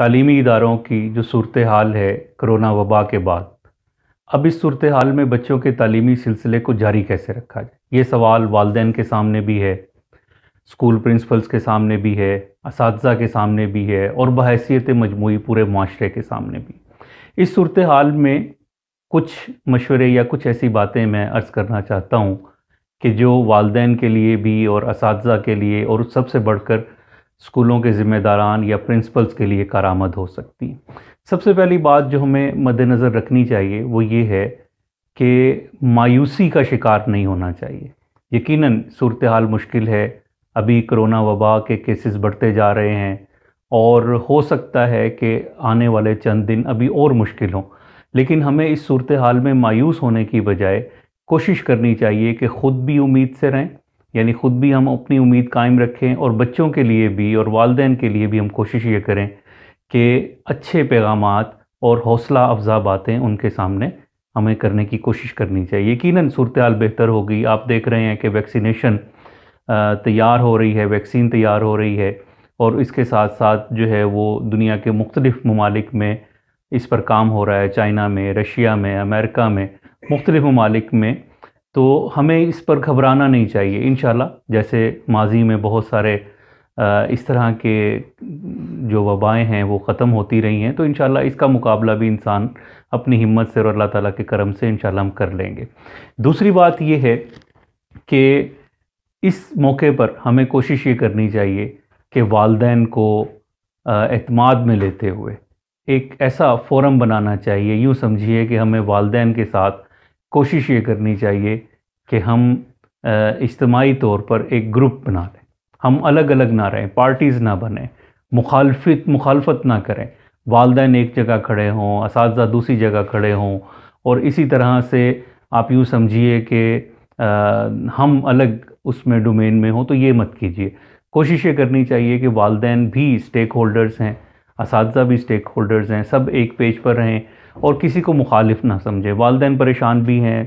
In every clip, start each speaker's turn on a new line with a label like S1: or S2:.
S1: तलीमी इदारों की जो सूरत हाल है करोना वबा के बाद अब इस सूरत हाल में बच्चों के तलीमी सिलसिले को जारी कैसे रखा जाए ये सवाल वालदे के सामने भी है स्कूल प्रिंसिपल्स के सामने भी है इस के सामने भी है और बहसीत मजमू पूरे माशरे के सामने भी इस सूरत हाल में कुछ मशवरे या कुछ ऐसी बातें मैं अर्ज़ करना चाहता हूँ कि जो वालदेन के लिए भी और इस के लिए और सबसे बढ़कर स्कूलों के ज़िम्मेदारान या प्रिंसिपल्स के लिए कारामद हो सकती सबसे पहली बात जो हमें मद्देनज़र रखनी चाहिए वो ये है कि मायूसी का शिकार नहीं होना चाहिए यकीनन सूरत हाल मुश्किल है अभी कोरोना वबा के केसेस बढ़ते जा रहे हैं और हो सकता है कि आने वाले चंद दिन अभी और मुश्किल हों लेकिन हमें इस सूरत हाल में मायूस होने की बजाय कोशिश करनी चाहिए कि ख़ुद भी उम्मीद से रहें यानी ख़ुद भी हम अपनी उम्मीद कायम रखें और बच्चों के लिए भी और वालदेन के लिए भी हम कोशिश ये करें कि अच्छे पैगाम और हौसला अफजा बातें उनके सामने हमें करने की कोशिश करनी चाहिए यकीन सूरत हाल बेहतर होगी आप देख रहे हैं कि वैक्सीनेशन तैयार हो रही है वैक्सीन तैयार हो रही है और इसके साथ साथ जो है वो दुनिया के मुख्तलिफ़ ममालिक में इस पर काम हो रहा है चाइना में रशिया में अमेरिका में मुख्तलिफ़ ममालिक में तो हमें इस पर घबराना नहीं चाहिए इन जैसे माजी में बहुत सारे इस तरह के जो वबाएँ हैं वो ख़त्म होती रही हैं तो इन इसका मुकाबला भी इंसान अपनी हिम्मत से और अल्लाह ताला के करम से इन हम कर लेंगे दूसरी बात ये है कि इस मौके पर हमें कोशिश ये करनी चाहिए कि वालदेन को अतमाद में लेते हुए एक ऐसा फोरम बनाना चाहिए यूँ समझिए कि हमें वालदेन के साथ कोशिश ये करनी चाहिए कि हम इज्तमाही तौर पर एक ग्रुप बना लें हम अलग अलग ना रहें पार्टीज़ ना बने मुखालफत मुखालफत ना करें वालदेन एक जगह खड़े हों इस दूसरी जगह खड़े हों और इसी तरह से आप यूँ समझिए कि हम अलग उसमें डोमेन में हों तो ये मत कीजिए कोशिश ये करनी चाहिए कि वालदेन भी स्टेक होल्डर्स हैं इस भी स्टेक होल्डर्स हैं सब एक पेज पर रहें और किसी को मुखालिफ ना समझे वालदे परेशान भी हैं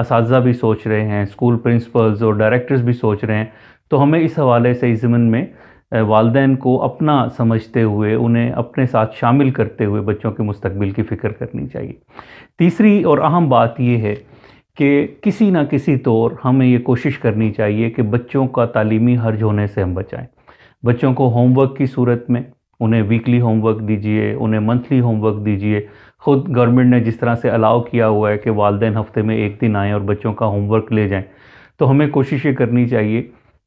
S1: इस भी सोच रहे हैं स्कूल प्रिंसिपल्स और डायरेक्टर्स भी सोच रहे हैं तो हमें इस हवाले से इस ज़मन में वालदेन को अपना समझते हुए उन्हें अपने साथ शामिल करते हुए बच्चों के मुस्तबिल की फ़िक्र करनी चाहिए तीसरी और अहम बात यह है कि किसी ना किसी तौर हमें ये कोशिश करनी चाहिए कि बच्चों का तालीमी हर्ज होने से हम बचाएं बच्चों को होमवर्क की सूरत में उन्हें वीकली होमवर्क दीजिए उन्हें मंथली होमवर्क दीजिए खुद गवर्नमेंट ने जिस तरह से अलाउ किया हुआ है कि वालदे हफ्ते में एक दिन आएँ और बच्चों का होमवर्क ले जाएँ तो हमें कोशिश ये करनी चाहिए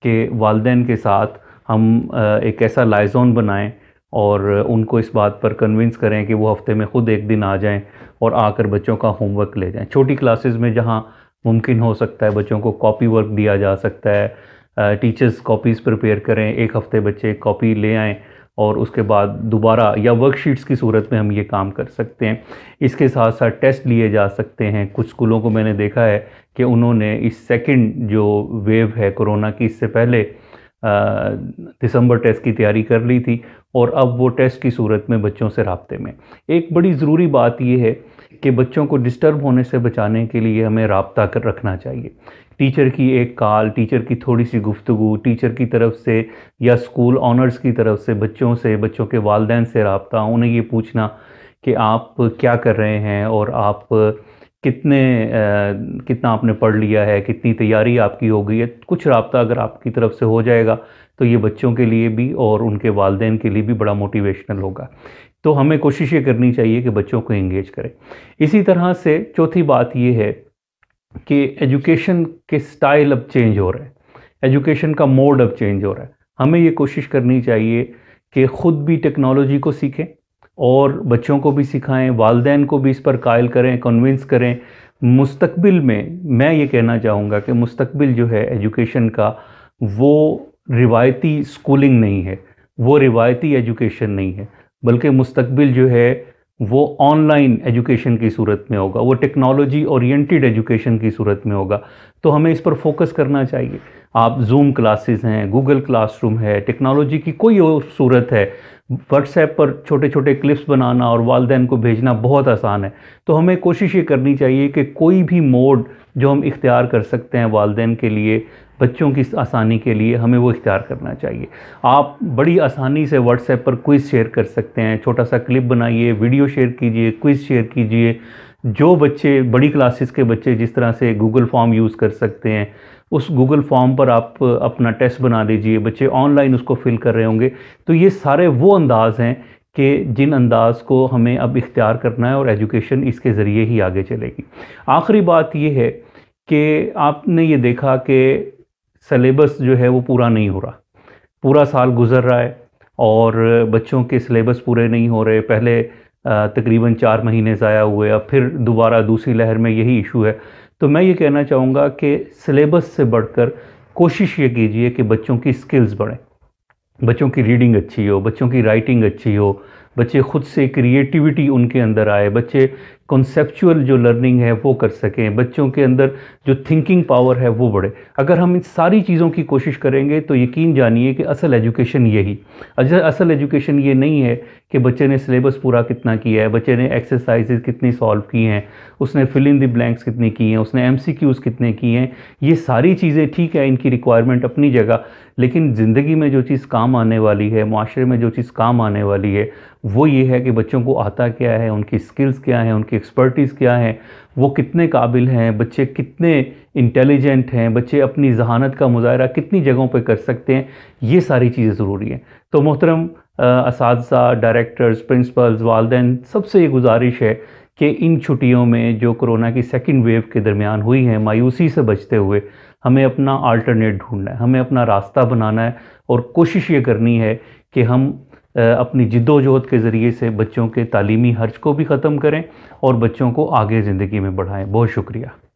S1: कि वालदे के साथ हम एक ऐसा लाइजोन बनाएं और उनको इस बात पर कन्विंस करें कि वो हफ्ते में ख़ुद एक दिन आ जाएं और आकर बच्चों का होमवर्क ले जाएं छोटी क्लासेस में जहां मुमकिन हो सकता है बच्चों को कॉपी वर्क दिया जा सकता है टीचर्स कॉपीज़ प्रिपेयर करें एक हफ़्ते बच्चे कॉपी ले आएँ और उसके बाद दोबारा या वर्कशीट्स की सूरत में हम ये काम कर सकते हैं इसके साथ साथ टेस्ट लिए जा सकते हैं कुछ स्कूलों को मैंने देखा है कि उन्होंने इस सेकंड जो वेव है कोरोना की इससे पहले दिसंबर टेस्ट की तैयारी कर ली थी और अब वो टेस्ट की सूरत में बच्चों से रबते में एक बड़ी ज़रूरी बात यह है कि बच्चों को डिस्टर्ब होने से बचाने के लिए हमें रबता कर रखना चाहिए टीचर की एक कॉल टीचर की थोड़ी सी गुफ्तु टीचर की तरफ से या स्कूल ऑनर्स की तरफ से बच्चों से बच्चों के वालदेन से रबता उन्हें ये पूछना कि आप क्या कर रहे हैं और आप कितने आ, कितना आपने पढ़ लिया है कितनी तैयारी आपकी हो गई है कुछ रबता अगर आपकी तरफ से हो जाएगा तो ये बच्चों के लिए भी और उनके वालदेन के लिए भी बड़ा मोटिवेशनल होगा तो हमें कोशिश ये करनी चाहिए कि बच्चों को इंगेज करें इसी तरह से चौथी बात ये है कि एजुकेशन के स्टाइल अब चेंज हो रहे हैं एजुकेशन का मोड अब चेंज हो रहा है हमें ये कोशिश करनी चाहिए कि ख़ुद भी टेक्नोलॉजी को सीखें और बच्चों को भी सिखाएं वालदेन को भी इस पर कायल करें कन्विंस करें मुस्तबिल में मैं ये कहना चाहूँगा कि मुस्तबिल जो है एजुकेशन का वो रिवायती स्कूलिंग नहीं है वो रिवायती एजुकेशन नहीं है बल्कि मुस्तबिल जो है वो ऑनलाइन एजुकेशन की सूरत में होगा वो टेक्नोलॉजी ओरिएंटेड एजुकेशन की सूरत में होगा तो हमें इस पर फोकस करना चाहिए आप जूम क्लासेस हैं गूगल क्लासरूम है टेक्नोलॉजी की कोई और सूरत है व्हाट्सएप पर छोटे छोटे क्लिप्स बनाना और वालदेन को भेजना बहुत आसान है तो हमें कोशिश ये करनी चाहिए कि कोई भी मोड जो हम इख्तियार कर सकते हैं वालदेन के लिए बच्चों की आसानी के लिए हमें वो इख्तियार करना चाहिए आप बड़ी आसानी से व्हाट्सएप पर क्विज़ शेयर कर सकते हैं छोटा सा क्लिप बनाइए वीडियो शेयर कीजिए क्विज़ शेयर कीजिए जो बच्चे बड़ी क्लासेस के बच्चे जिस तरह से गूगल फॉर्म यूज़ कर सकते हैं उस गूगल फॉर्म पर आप अपना टेस्ट बना दीजिए बच्चे ऑनलाइन उसको फिल कर रहे होंगे तो ये सारे वो अंदाज हैं कि जिन अंदाज को हमें अब इख्तियार करना है और एजुकेशन इसके ज़रिए ही आगे चलेगी आखिरी बात ये है कि आपने ये देखा कि सलेबस जो है वो पूरा नहीं हो रहा पूरा साल गुजर रहा है और बच्चों के सलेबस पूरे नहीं हो रहे पहले तकरीबन चार महीने ज़ाया हुए अब फिर दोबारा दूसरी लहर में यही इशू है तो मैं ये कहना चाहूँगा कि सिलेबस से बढ़कर कोशिश ये कीजिए कि बच्चों की स्किल्स बढ़ें बच्चों की रीडिंग अच्छी हो बच्चों की राइटिंग अच्छी हो बच्चे खुद से क्रिएटिविटी उनके अंदर आए बच्चे कॉन्सेपचुअल जो लर्निंग है वो कर सकें बच्चों के अंदर जो थिंकिंग पावर है वो बढ़े अगर हम इन सारी चीज़ों की कोशिश करेंगे तो यकीन जानिए कि असल एजुकेशन यही असल एजुकेशन ये नहीं है कि बच्चे ने सिलेबस पूरा कितना किया है बच्चे ने एक्सरसाइजेज कितनी सॉल्व की हैं उसने फिल इन दी ब्लैंक्स कितनी की हैं उसने एम कितने किए हैं ये सारी चीज़ें ठीक है इनकी रिक्वायरमेंट अपनी जगह लेकिन ज़िंदगी में जो चीज़ काम आने वाली है माशरे में जो चीज़ काम आने वाली है वो ये है कि बच्चों को आता क्या है उनकी स्किल्स क्या हैं उनके उनकी एक्सपर्टीज़ क्या है वो कितने काबिल हैं बच्चे कितने इंटेलिजेंट हैं बच्चे अपनी जहानत का मुजाहरा कितनी जगहों पर कर सकते हैं ये सारी चीज़ें ज़रूरी हैं तो मोहतरम इस डायरेक्टर्स प्रिंसिपल्स वालदे सबसे ये गुजारिश है कि इन छुट्टियों में जो कोरोना की सेकेंड वेव के दरमियान हुई है मायूसी से बचते हुए हमें अपना आल्टरनेट ढूंढना है हमें अपना रास्ता बनाना है और कोशिश ये करनी है कि हम अपनी जिद्दोजहद के ज़रिए से बच्चों के तालीमी हर्ज को भी ख़त्म करें और बच्चों को आगे ज़िंदगी में बढ़ाएँ बहुत शुक्रिया